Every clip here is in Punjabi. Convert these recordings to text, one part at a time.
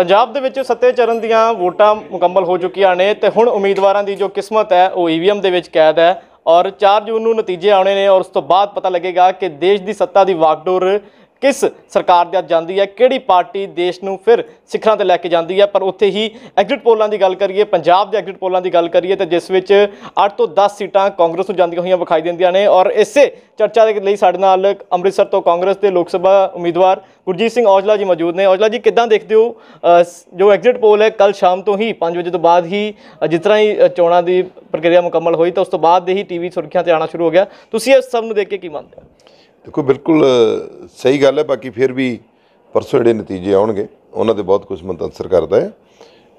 ਪੰਜਾਬ ਦੇ ਵਿੱਚ ਸੱਤੇ ਚਰਨ ਦੀਆਂ ਵੋਟਾਂ ਮੁਕੰਮਲ ਹੋ ਚੁੱਕੀਆਂ ਨੇ ਤੇ ਹੁਣ ਉਮੀਦਵਾਰਾਂ ਦੀ ਜੋ ਕਿਸਮਤ ਹੈ ਉਹ ਈਵੀਐਮ ਦੇ ਵਿੱਚ ਕੈਦ ਹੈ ਔਰ 4 ਜੂਨ ਨੂੰ ਨਤੀਜੇ ਆਉਣੇ ਨੇ ਔਰ ਉਸ ਤੋਂ ਬਾਅਦ ਪਤਾ ਲੱਗੇਗਾ ਕਿ ਦੇਸ਼ ਦੀ ਸੱਤਾ ਦੀ ਵਾਕਡੋਰ ਕਿਸ ਸਰਕਾਰ ਦੇ ਅੱਜ ਜਾਂਦੀ ਹੈ ਕਿਹੜੀ ਪਾਰਟੀ ਦੇਸ਼ ਨੂੰ ਫਿਰ ਸਿਖਰਾਂ ਤੇ ਲੈ ਕੇ ਜਾਂਦੀ ਹੈ ਪਰ ਉੱਥੇ ਹੀ ਐਗਜ਼ਿਟ ਪੋਲਾਂ ਦੀ ਗੱਲ ਕਰੀਏ ਪੰਜਾਬ ਦੇ ਐਗਜ਼ਿਟ ਪੋਲਾਂ ਦੀ ਗੱਲ ਕਰੀਏ ਤਾਂ ਜਿਸ ਵਿੱਚ 8 ਤੋਂ 10 ਸੀਟਾਂ ਕਾਂਗਰਸ ਨੂੰ ਜਾਂਦੀਆਂ ਹੋਈਆਂ ਵਿਖਾਈ ਦਿੰਦੀਆਂ ਨੇ ਔਰ ਇਸੇ ਚਰਚਾ ਦੇ ਲਈ ਸਾਡੇ ਨਾਲ ਅੰਮ੍ਰਿਤਸਰ ਤੋਂ ਕਾਂਗਰਸ ਦੇ ਲੋਕ ਸਭਾ ਉਮੀਦਵਾਰ ਗੁਰਜੀਤ ਸਿੰਘ ਔਜਲਾ ਜੀ ਮੌਜੂਦ ਨੇ ਔਜਲਾ ਜੀ ਕਿੱਦਾਂ ਦੇਖਦੇ ਹੋ ਜੋ ਐਗਜ਼ਿਟ ਪੋਲ ਹੈ ਕੱਲ ਸ਼ਾਮ ਤੋਂ ਹੀ 5 ਵਜੇ ਤੋਂ ਬਾਅਦ ਹੀ ਜਿਸ ਤਰ੍ਹਾਂ ਹੀ ਚੋਣਾਂ ਦੀ ਪ੍ਰਕਿਰਿਆ ਮੁਕੰਮਲ ਹੋਈ ਤਾਂ ਉਸ ਤੋਂ ਬਾਅਦ ਦੇ ਹੀ ਟੀਵੀ ਸੁਰਖੀਆਂ ਤੇ ਆਣਾ ਸ਼ੁਰੂ ਹੋ ਗਿਆ ਤੁਸੀਂ ਇਸ ਸਭ ਨੂੰ ਦੇਖ ਕੇ ਕੀ ਮੰਨਦੇ ਹੋ ਦੇਖੋ ਬਿਲਕੁਲ ਸਹੀ ਗੱਲ ਹੈ ਬਾਕੀ ਫਿਰ ਵੀ ਪਰਸੋਂ ਜਿਹੜੇ ਨਤੀਜੇ ਆਉਣਗੇ ਉਹਨਾਂ ਤੇ ਬਹੁਤ ਕੁਝ ਮੰਤੰਸਰ ਕਰਦਾ ਹੈ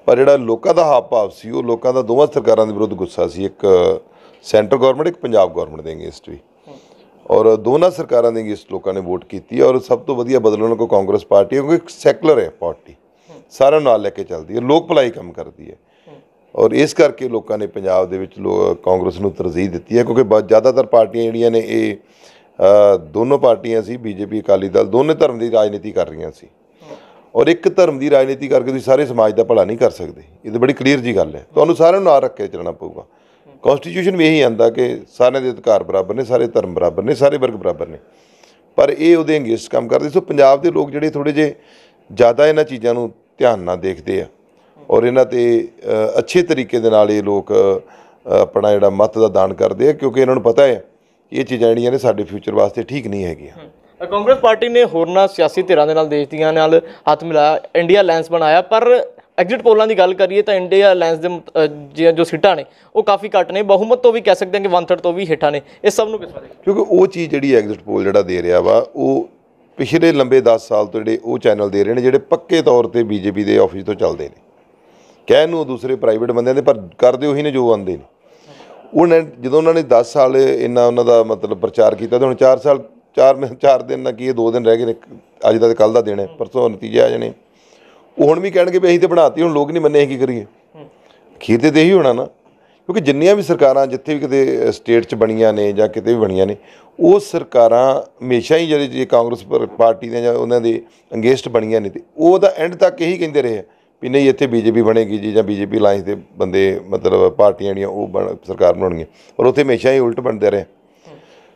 ਪਰ ਜਿਹੜਾ ਲੋਕਾਂ ਦਾ ਹਾਪ ਭਾਵ ਸੀ ਉਹ ਲੋਕਾਂ ਦਾ ਦੋਵਾਂ ਸਰਕਾਰਾਂ ਦੇ ਵਿਰੁੱਧ ਗੁੱਸਾ ਸੀ ਇੱਕ ਸੈਂਟਰ ਗਵਰਨਮੈਂਟ ਇੱਕ ਪੰਜਾਬ ਗਵਰਨਮੈਂਟ ਦੇ ਅਗੇਂਸਟ ਵੀ ਔਰ ਦੋਨਾਂ ਸਰਕਾਰਾਂ ਦੇ ਅਗੇਂਸਟ ਲੋਕਾਂ ਨੇ ਵੋਟ ਕੀਤੀ ਔਰ ਸਭ ਤੋਂ ਵਧੀਆ ਬਦਲਣ ਕੋ ਕਾਂਗਰਸ ਪਾਰਟੀ ਕਿਉਂਕਿ ਇੱਕ ਸੈਕੂਲਰ ਹੈ ਪਾਰਟੀ ਸਾਰਿਆਂ ਨਾਲ ਲੈ ਕੇ ਚੱਲਦੀ ਹੈ ਲੋਕ ਭਲਾਈ ਕੰਮ ਕਰਦੀ ਹੈ ਔਰ ਇਸ ਕਰਕੇ ਲੋਕਾਂ ਨੇ ਪੰਜਾਬ ਦੇ ਵਿੱਚ ਕਾਂਗਰਸ ਨੂੰ ਤਰਜੀਹ ਦਿੱਤੀ ਹੈ ਕਿਉਂਕਿ ਜ਼ਿਆਦਾਤਰ ਪਾਰਟੀਆਂ ਜਿਹੜੀਆਂ ਨੇ ਇਹ ਦੋਨੋਂ ਪਾਰਟੀਆਂ ਸੀ ਬੀਜੇਪੀ ਅਕਾਲੀ ਦਲ ਦੋਨੇ ਧਰਮ ਦੀ ਰਾਜਨੀਤੀ ਕਰ ਰਹੀਆਂ ਸੀ ਔਰ ਇੱਕ ਧਰਮ ਦੀ ਰਾਜਨੀਤੀ ਕਰਕੇ ਤੁਸੀਂ ਸਾਰੇ ਸਮਾਜ ਦਾ ਭਲਾ ਨਹੀਂ ਕਰ ਸਕਦੇ ਇਹ ਤਾਂ ਬੜੀ ਕਲੀਅਰ ਜੀ ਗੱਲ ਹੈ ਤੁਹਾਨੂੰ ਸਾਰਿਆਂ ਨੂੰ ਨਾਲ ਰੱਖ ਕੇ ਚੱਲਣਾ ਪਊਗਾ ਕਨਸਟੀਟਿਊਸ਼ਨ ਵੀ ਇਹੀ ਆਂਦਾ ਕਿ ਸਾਰਿਆਂ ਦੇ ਅਧਿਕਾਰ ਬਰਾਬਰ ਨੇ ਸਾਰੇ ਧਰਮ ਬਰਾਬਰ ਨੇ ਸਾਰੇ ਵਰਗ ਬਰਾਬਰ ਨੇ ਪਰ ਇਹ ਉਹਦੇ ਅੰਗੇਸਟ ਕੰਮ ਕਰਦੇ ਸੋ ਪੰਜਾਬ ਦੇ ਲੋਕ ਜਿਹੜੇ ਥੋੜੇ ਜੇ ਜ਼ਿਆਦਾ ਇਹਨਾਂ ਚੀਜ਼ਾਂ ਨੂੰ ਧਿਆਨ ਨਾਲ ਦੇਖਦੇ ਆ ਔਰ ਇਹਨਾਂ ਤੇ ਅੱਛੇ ਤਰੀਕੇ ਦੇ ਨਾਲ ਇਹ ਲੋਕ ਆਪਣਾ ਜਿਹੜਾ ਮਤ ਦਾ ਦਾਨ ਕਰਦੇ ਆ ਕਿਉਂਕਿ ਇਹਨਾਂ ਨੂੰ ਪਤਾ ਹੈ ਇਹ ਚੀਜ਼ਾਂ ਜਿਹੜੀਆਂ ਨੇ ਸਾਡੇ ਫਿਊਚਰ ਵਾਸਤੇ ਠੀਕ ਨਹੀਂ ਹੈਗੀਆਂ ਕਾਂਗਰਸ ਪਾਰਟੀ ਨੇ ਹੋਰਨਾ ਸਿਆਸੀ ਧਿਰਾਂ ਦੇ ਨਾਲ ਦੇਸ਼ ਦੀਆਂ ਨਾਲ ਹੱਥ ਮਿਲਾਇਆ ਇੰਡੀਆ ਅਲਾਈਅੰਸ ਬਣਾਇਆ ਪਰ ਐਗਜ਼ਿਟ ਪੋਲਾਂ ਦੀ ਗੱਲ ਕਰੀਏ ਤਾਂ ਇੰਡੀਆ ਅਲਾਈਅੰਸ ਦੇ ਜੋ ਸੀਟਾਂ ਨੇ ਉਹ ਕਾਫੀ ਘੱਟ ਨੇ ਬਹੁਮਤ ਤੋਂ ਵੀ ਕਹਿ ਸਕਦੇ ਹਾਂ ਕਿ 1/3 ਤੋਂ ਵੀ ਹੇਠਾਂ ਨੇ ਇਹ ਸਭ ਨੂੰ ਕਿਸ ਤਰ੍ਹਾਂ ਕਿਉਂਕਿ ਉਹ ਚੀਜ਼ ਜਿਹੜੀ ਐਗਜ਼ਿਟ ਪੋਲ ਜਿਹੜਾ ਦੇ ਰਿਹਾ ਵਾ ਉਹ ਪਿਛਲੇ ਲੰਬੇ 10 ਸਾਲ ਤੋਂ ਜਿਹੜੇ ਉਹ ਚੈਨਲ ਦੇ ਰਹੇ ਨੇ ਜਿਹੜੇ ਪੱਕੇ ਤੌਰ ਤੇ ਬੀਜੇਪੀ ਦੇ ਆਫਿਸ ਤੋਂ ਚੱਲਦੇ ਨੇ ਕਹਿਣ ਨੂੰ ਦੂਸਰੇ ਪ੍ਰਾਈਵੇਟ ਬੰਦਿਆਂ ਦੇ ਪਰ ਕਰਦੇ ਉਹੀ ਨੇ ਜੋ ਆਉਂਦੇ ਨੇ ਉਹਨੇ ਜਦੋਂ ਉਹਨਾਂ ਨੇ 10 ਸਾਲ ਇੰਨਾ ਉਹਨਾਂ ਦਾ ਮਤਲਬ ਪ੍ਰਚਾਰ ਕੀਤਾ ਤੇ ਹੁਣ 4 ਸਾਲ 4 4 ਦਿਨ ਨਾ ਕੀ ਇਹ 2 ਦਿਨ ਰਹਿ ਗਏ ਨੇ ਅੱਜ ਦਾ ਤੇ ਕੱਲ ਦਾ ਦਿਨ ਹੈ ਪਰਸੋਂ ਨਤੀਜੇ ਆ ਜਾਣੇ ਉਹ ਹੁਣ ਵੀ ਕਹਿਣਗੇ ਵੀ ਅਸੀਂ ਤੇ ਬਣਾਤੀ ਹੁਣ ਲੋਕ ਨਹੀਂ ਮੰਨੇ ਕੀ ਕਰੀਏ ਖੀਰ ਤੇ ਦੇਹੀ ਹੋਣਾ ਨਾ ਕਿਉਂਕਿ ਜਿੰਨੀਆਂ ਵੀ ਸਰਕਾਰਾਂ ਜਿੱਥੇ ਵੀ ਕਿਤੇ ਸਟੇਟ 'ਚ ਬਣੀਆਂ ਨੇ ਜਾਂ ਕਿਤੇ ਵੀ ਬਣੀਆਂ ਨੇ ਉਹ ਸਰਕਾਰਾਂ ਹਮੇਸ਼ਾ ਹੀ ਜਿਹੜੇ ਕਾਂਗਰਸ ਪਾਰਟੀ ਦੇ ਜਾਂ ਉਹਨਾਂ ਦੇ ਅੰਗੇਸਟ ਬਣੀਆਂ ਨੇ ਤੇ ਉਹ ਦਾ ਐਂਡ ਤੱਕ ਇਹੀ ਕਹਿੰਦੇ ਰਹੇ ਵੀ ਨਹੀਂ ਇੱਥੇ ਬੀਜੇਪੀ ਬਣੇਗੀ ਜੀ ਜਾਂ ਬੀਜੇਪੀ ਲਾਈਨਸ ਦੇ ਬੰਦੇ ਮਤਲਬ ਪਾਰਟੀਆਂ ਜਿਹੜੀਆਂ ਉਹ ਸਰਕਾਰ ਬਣਾਉਣਗੀਆਂ ਪਰ ਉੱਥੇ ਹਮੇਸ਼ਾ ਹੀ ਉਲਟ ਬਣਦੇ ਰਹੇ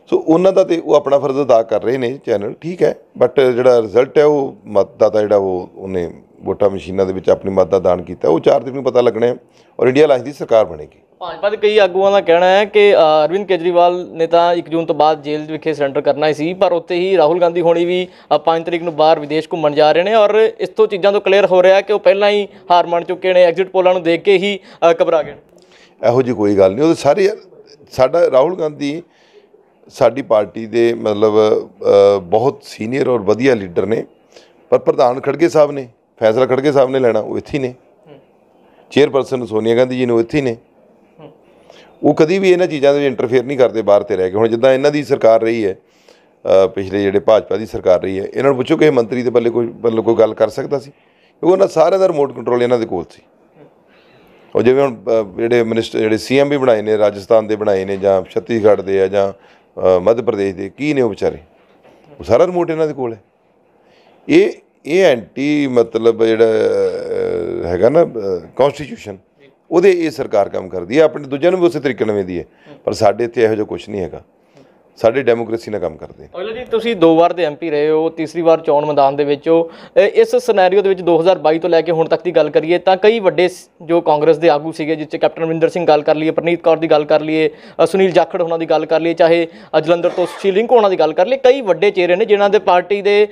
ਸੋ ਉਹਨਾਂ ਦਾ ਤੇ ਉਹ ਆਪਣਾ ਫਰਜ਼ ਅਦਾ ਕਰ ਰਹੇ ਨੇ ਚੈਨਲ ਠੀਕ ਹੈ ਬਟ ਜਿਹੜਾ ਰਿਜ਼ਲਟ ਹੈ ਉਹ ਮਤਦਾਤਾ ਜਿਹੜਾ ਉਹ ਉਹਨੇ ਵੋਟਾਂ ਮਸ਼ੀਨਾਂ ਦੇ ਵਿੱਚ ਆਪਣੀ ਮਤਦਾਨ ਕੀਤਾ ਉਹ 4 ਦਿਨ ਨੂੰ ਪਤਾ ਲੱਗਣਾ ਔਰ ਇੰਡੀਆ ਲਾਈਨਸ ਦੀ ਸਰਕਾਰ ਬਣੇਗੀ ਭਾਜਪਾ ਦੇ ਕਈ ਆਗੂਆਂ ਦਾ ਕਹਿਣਾ ਹੈ ਕਿ ਅਰਵਿੰਦ ਕੇਜਰੀਵਾਲ ਨੇ ਤਾਂ 1 ਜੂਨ ਤੋਂ ਬਾਅਦ ਜੇਲ੍ਹ ਵਿਖੇ ਸਰੈਂਡਰ ਕਰਨਾ ਹੀ ਸੀ ਪਰ ਉੱਥੇ ਹੀ ਰਾਹੁਲ ਗਾਂਧੀ ਹੋਣੀ ਵੀ 5 ਤਰੀਕ ਨੂੰ ਬਾਹਰ ਵਿਦੇਸ਼ ਘੁੰਮਣ ਜਾ ਰਹੇ ਨੇ ਔਰ ਇਸ ਤੋਂ ਚੀਜ਼ਾਂ ਤੋਂ ਕਲੀਅਰ ਹੋ ਰਿਹਾ ਕਿ ਉਹ ਪਹਿਲਾਂ ਹੀ ਹਾਰ ਮੰਨ ਚੁੱਕੇ ਨੇ ਐਗਜ਼ਿਟ ਪੋਲਾਂ ਨੂੰ ਦੇਖ ਕੇ ਹੀ ਘਬਰਾ ਗਏ ਇਹੋ ਜੀ ਕੋਈ ਗੱਲ ਨਹੀਂ ਉਹ ਸਾਰੇ ਸਾਡਾ ਰਾਹੁਲ ਗਾਂਧੀ ਸਾਡੀ ਪਾਰਟੀ ਦੇ ਮਤਲਬ ਬਹੁਤ ਸੀਨੀਅਰ ਔਰ ਵਧੀਆ ਲੀਡਰ ਨੇ ਪਰ ਪ੍ਰਧਾਨ ਖੜਗੇ ਸਾਹਿਬ ਨੇ ਫੈਸਲਾ ਖੜਗੇ ਸਾਹਿਬ ਨੇ ਲੈਣਾ ਉਹ ਇੱਥੇ ਹੀ ਨੇ ਚੇਅਰਪਰਸਨ ਸੋਨੀਆ ਗਾਂਧੀ ਜੀ ਨੂੰ ਇੱਥੇ ਹੀ ਨੇ ਉਹ ਕਦੀ ਵੀ ਇਹਨਾਂ ਚੀਜ਼ਾਂ ਦੇ ਵਿੱਚ ਇੰਟਰਫੇਅਰ ਨਹੀਂ ਕਰਦੇ ਬਾਹਰ ਤੇ ਰਹਿ ਕੇ ਹੁਣ ਜਿੱਦਾਂ ਇਹਨਾਂ ਦੀ ਸਰਕਾਰ ਰਹੀ ਹੈ ਪਿਛਲੇ ਜਿਹੜੇ ਭਾਜਪਾ ਦੀ ਸਰਕਾਰ ਰਹੀ ਹੈ ਇਹਨਾਂ ਨੂੰ ਪੁੱਛੋ ਕਿ ਮੰਤਰੀ ਦੇ ਪੱਲੇ ਕੋਈ ਬੱਲੇ ਕੋਈ ਗੱਲ ਕਰ ਸਕਦਾ ਸੀ ਕਿਉਂਕਿ ਉਹਨਾਂ ਸਾਰਿਆਂ ਦਾ ਰਿਮੋਟ ਕੰਟਰੋਲ ਇਹਨਾਂ ਦੇ ਕੋਲ ਸੀ ਉਹ ਜਿਵੇਂ ਹੁਣ ਜਿਹੜੇ ਮਿਨਿਸਟਰ ਜਿਹੜੇ ਸੀਐਮ ਵੀ ਬਣਾਏ ਨੇ ਰਾਜਸਥਾਨ ਦੇ ਬਣਾਏ ਨੇ ਜਾਂ ਛੱਤੀਸਗੜ੍ਹ ਦੇ ਆ ਜਾਂ ਮੱਧ ਪ੍ਰਦੇਸ਼ ਦੇ ਕੀ ਨੇ ਉਹ ਵਿਚਾਰੇ ਉਹ ਸਾਰਾ ਰਿਮੋਟ ਇਹਨਾਂ ਦੇ ਕੋਲ ਹੈ ਇਹ ਇਹ ਐਂਟੀ ਮਤਲਬ ਜਿਹੜਾ ਹੈਗਾ ਨਾ ਕਨਸਟੀਟਿਊਸ਼ਨ ਉਹਦੇ ਇਹ ਸਰਕਾਰ ਕੰਮ ਕਰਦੀ ਹੈ ਆਪਣੇ ਦੂਜਿਆਂ ਨੂੰ ਵੀ ਉਸੇ ਤਰੀਕੇ ਨਾਲ ਵੇਂਦੀ ਹੈ ਪਰ ਸਾਡੇ ਇੱਥੇ ਇਹੋ ਜਿਹਾ ਕੁਝ ਨਹੀਂ ਹੈਗਾ ਸਾਡੇ ਡੈਮੋਕ੍ਰੇਸੀ ਨਾਲ ਕੰਮ ਕਰਦੇ ਆ ਔਜਲਾ ਜੀ ਤੁਸੀਂ ਦੋ ਵਾਰ ਦੇ ਐਮਪੀ ਰਹੇ ਹੋ ਤੀਸਰੀ ਵਾਰ ਚੋਣ ਮੈਦਾਨ ਦੇ ਵਿੱਚ ਹੋ ਇਸ ਸਿਨੈਰੀਓ ਦੇ ਵਿੱਚ 2022 ਤੋਂ ਲੈ ਕੇ ਹੁਣ ਤੱਕ ਦੀ ਗੱਲ ਕਰੀਏ ਤਾਂ ਕਈ ਵੱਡੇ ਜੋ ਕਾਂਗਰਸ ਦੇ ਆਗੂ ਸੀਗੇ ਜਿੱਚੇ ਕੈਪਟਨ ਅਮਰਿੰਦਰ ਸਿੰਘ ਗੱਲ ਕਰ ਲਈਏ ਪ੍ਰਨੀਤ ਕੌਰ ਦੀ ਗੱਲ ਕਰ ਲਈਏ ਸੁਨੀਲ ਜਾਖੜ ਉਹਨਾਂ ਦੀ ਗੱਲ ਕਰ ਲਈਏ ਚਾਹੇ ਅਜਲੰਦਰ ਜਲੰਧਰ ਤੋਂ ਸੁਸ਼ੀਲ ਲਿੰਕ ਉਹਨਾਂ ਦੀ ਗੱਲ ਕਰ ਲਈਏ ਕਈ ਵੱਡੇ ਚਿਹਰੇ ਨੇ ਜਿਨ੍ਹਾਂ ਦੇ ਪਾਰਟੀ ਦੇ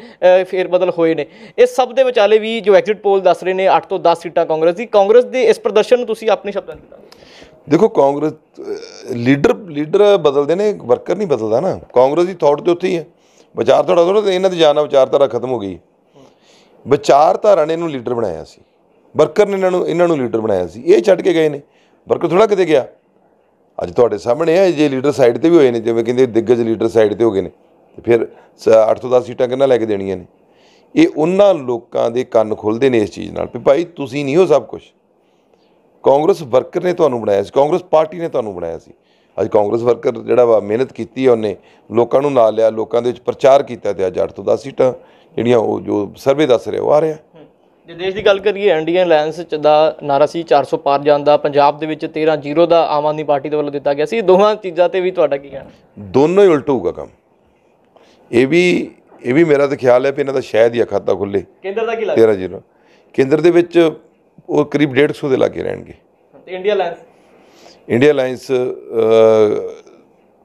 ਫੇਰ ਬਦਲ ਹੋਏ ਨੇ ਇਸ ਸਭ ਦੇ ਵਿਚਾਲੇ ਵੀ ਜੋ ਐਗਜ਼ਿਟ ਪੋਲ ਦੱਸ ਰਹੇ ਨੇ 8 ਤੋਂ 10 ਸੀਟਾਂ ਕਾਂਗਰਸ ਦੀ ਕਾਂਗਰਸ ਦੇ ਇਸ ਪ੍ਰਦਰਸ਼ਨ ਨੂੰ ਤੁਸੀਂ ਆਪਣੇ ਸ਼ਬਦਾਂ ਵਿੱਚ ਦੇਖੋ ਕਾਂਗਰਸ ਲੀਡਰ ਲੀਡਰ ਬਦਲਦੇ ਨੇ ਵਰਕਰ ਨਹੀਂ ਬਦਲਦਾ ਨਾ ਕਾਂਗਰਸ ਦੀ ਥੌਟ ਤੇ ਉੱਥੇ ਹੀ ਹੈ ਥੋੜਾ ਉਹਨਾਂ ਇਹਨਾਂ ਦੀ ਜਾਨ ਵਿਚਾਰਧਾਰਾ ਖਤਮ ਹੋ ਗਈ ਵਿਚਾਰਧਾਰਾ ਨੇ ਇਹਨੂੰ ਲੀਡਰ ਬਣਾਇਆ ਸੀ ਵਰਕਰ ਨੇ ਇਹਨਾਂ ਨੂੰ ਇਹਨਾਂ ਨੂੰ ਲੀਡਰ ਬਣਾਇਆ ਸੀ ਇਹ ਛੱਡ ਕੇ ਗਏ ਨੇ ਵਰਕਰ ਥੋੜਾ ਕਿਤੇ ਗਿਆ ਅੱਜ ਤੁਹਾਡੇ ਸਾਹਮਣੇ ਹੈ ਜੇ ਲੀਡਰ ਸਾਈਡ ਤੇ ਵੀ ਹੋਏ ਨੇ ਜਿਵੇਂ ਕਹਿੰਦੇ ਦਿੱਗਜ ਲੀਡਰ ਸਾਈਡ ਤੇ ਹੋ ਗਏ ਨੇ ਤੇ ਫਿਰ 8 ਤੋਂ 10 ਸੀਟਾਂ ਕਿੰਨਾ ਲੈ ਕੇ ਦੇਣੀਆਂ ਨੇ ਇਹ ਉਹਨਾਂ ਲੋਕਾਂ ਦੇ ਕੰਨ ਖੁੱਲਦੇ ਨੇ ਇਸ ਚੀਜ਼ ਨਾਲ ਵੀ ਭਾਈ ਤੁਸੀਂ ਨਹੀਂ ਹੋ ਸਭ ਕੁਝ ਕਾਂਗਰਸ ਵਰਕਰ ਨੇ ਤੁਹਾਨੂੰ ਬਣਾਇਆ ਸੀ ਕਾਂਗਰਸ ਪਾਰਟੀ ਨੇ ਤੁਹਾਨੂੰ ਬਣਾਇਆ ਸੀ ਅੱਜ ਕਾਂਗਰਸ ਵਰਕਰ ਜਿਹੜਾ ਵਾ ਮਿਹਨਤ ਕੀਤੀ ਉਹਨੇ ਲੋਕਾਂ ਨੂੰ ਨਾਲ ਲਿਆ ਲੋਕਾਂ ਦੇ ਵਿੱਚ ਪ੍ਰਚਾਰ ਕੀਤਾ ਤੇ ਅੱਜ 8 ਤੋਂ 10 ਸੀਟਾਂ ਜਿਹੜੀਆਂ ਉਹ ਜੋ ਸਰਵੇ ਦੱਸ ਰਿਹਾ ਉਹ ਆ ਰਿਹਾ ਜੇ ਦੇਸ਼ ਦੀ ਗੱਲ ਕਰੀਏ ਐਨਡੀਏ ਅਲਾਈਅੰਸ ਚ ਦਾ ਨਾਰਾ ਸੀ 400 ਪਾਰ ਜਾਂਦਾ ਪੰਜਾਬ ਦੇ ਵਿੱਚ 13 0 ਦਾ ਆਮ ਆਦਮੀ ਪਾਰਟੀ ਦੇ ਵੱਲੋਂ ਦਿੱਤਾ ਗਿਆ ਸੀ ਦੋਹਾਂ ਚੀਜ਼ਾਂ ਤੇ ਵੀ ਤੁਹਾਡਾ ਕੀ ਕਹਿਣਾ ਦੋਨੋਂ ਹੀ ਉਲਟ ਹੋਊਗਾ ਕੰਮ ਇਹ ਵੀ ਇਹ ਵੀ ਮੇਰਾ ਤਾਂ ਖਿਆਲ ਹੈ ਕਿ ਇਹਨਾਂ ਦਾ ਸ਼ਾਇਦ ਹੀ ਖਾਤਾ ਖੁੱਲੇ ਕੇਂਦਰ ਦਾ ਕੀ ਲੱਗਦਾ 13 0 ਕੇਂਦਰ ਦੇ ਵਿੱਚ ਉਹ ਕਰੀਬ 150 ਦੇ ਲਾਗੇ ਰਹਿਣਗੇ ਤੇ ਇੰਡੀਆ ਲਾਈਨਸ ਇੰਡੀਆ ਲਾਈਨਸ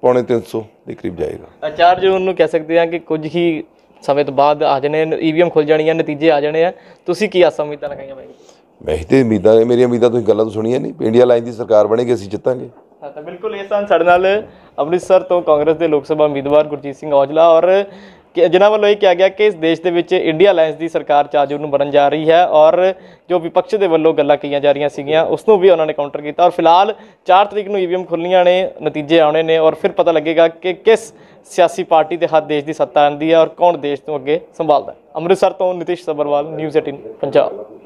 ਪੌਣੇ 300 ਦੇ ਕਰੀਬ ਜਾਏਗਾ 4 ਜੂਨ ਨੂੰ ਕਹਿ ਸਕਦੇ ਆ ਕਿ ਕੁਝ ਹੀ ਸਮੇਂ ਤੋਂ ਬਾਅਦ ਆ ਜਾਣੇ ਈਵੀਐਮ ਖੁੱਲ ਜਾਣੀਆਂ ਨਤੀਜੇ ਆ ਜਾਣੇ ਆ ਤੁਸੀਂ ਕੀ ਆਸਾਂ ਉਮੀਦਾਂ ਲਗਾਈਆਂ ਬਾਈ ਮੈਂ ਤੇ ਉਮੀਦਾਂ ਮੇਰੀਆਂ ਉਮੀਦਾਂ ਤੁਸੀਂ ਗੱਲਾਂ ਤੋਂ ਸੁਣੀਆਂ ਨਹੀਂ ਇੰਡੀਆ ਲਾਈਨ ਦੀ ਸਰਕਾਰ ਬਣੇਗੀ ਅਸੀਂ ਜਿੱਤਾਂਗੇ ਹਾਂ ਤਾਂ ਬਿਲਕੁਲ ਇਹ ਸਾਨ ਸਾਡੇ ਨਾਲ ਅੰਮ੍ਰਿਤਸਰ ਤੋਂ ਕਾਂਗਰਸ ਦੇ ਲੋਕ ਸਭਾ ਉਮੀਦਵਾਰ ਗੁਰਜੀਤ ਸਿੰਘ ਔਜਲਾ ਔਰ ਕਿ ਜਿਨ੍ਹਾਂ ਵੱਲੋਂ ਇਹ ਕਿਹਾ ਗਿਆ ਕਿ ਇਸ ਦੇਸ਼ ਦੇ ਵਿੱਚ ਇੰਡੀਆ ਅਲਾਈਅੰਸ ਦੀ ਸਰਕਾਰ ਚਾਜੂ ਨੂੰ ਬਣਨ ਜਾ ਰਹੀ ਹੈ ਔਰ ਜੋ ਵਿਪਕਸ਼ ਦੇ ਵੱਲੋਂ ਗੱਲਾਂ ਕੀਆਂ ਜਾ ਰਹੀਆਂ ਸੀਗੀਆਂ ਉਸ ਨੂੰ ਵੀ ਉਹਨਾਂ ਨੇ ਕਾਊਂਟਰ ਕੀਤਾ ਔਰ ਫਿਲਹਾਲ 4 ਤਰੀਕ ਨੂੰ ਈਵੀਐਮ e ਖੁੱਲੀਆਂ ਨੇ ਨਤੀਜੇ ਆਉਣੇ ਨੇ ਔਰ ਫਿਰ ਪਤਾ ਲੱਗੇਗਾ ਕਿ ਕਿਸ ਸਿਆਸੀ ਪਾਰਟੀ ਦੇ ਹੱਥ ਦੇਸ਼ ਦੀ ਸੱਤਾ ਆਂਦੀ ਹੈ ਔਰ ਕੌਣ ਦੇਸ਼ ਨੂੰ ਅੱਗੇ ਸੰਭਾਲਦਾ ਅੰਮ੍ਰਿਤਸਰ ਤੋਂ ਨਿਤਿਸ਼ ਸਬਰਵਾਲ ਨਿਊਜ਼ 18 ਪੰਜਾਬ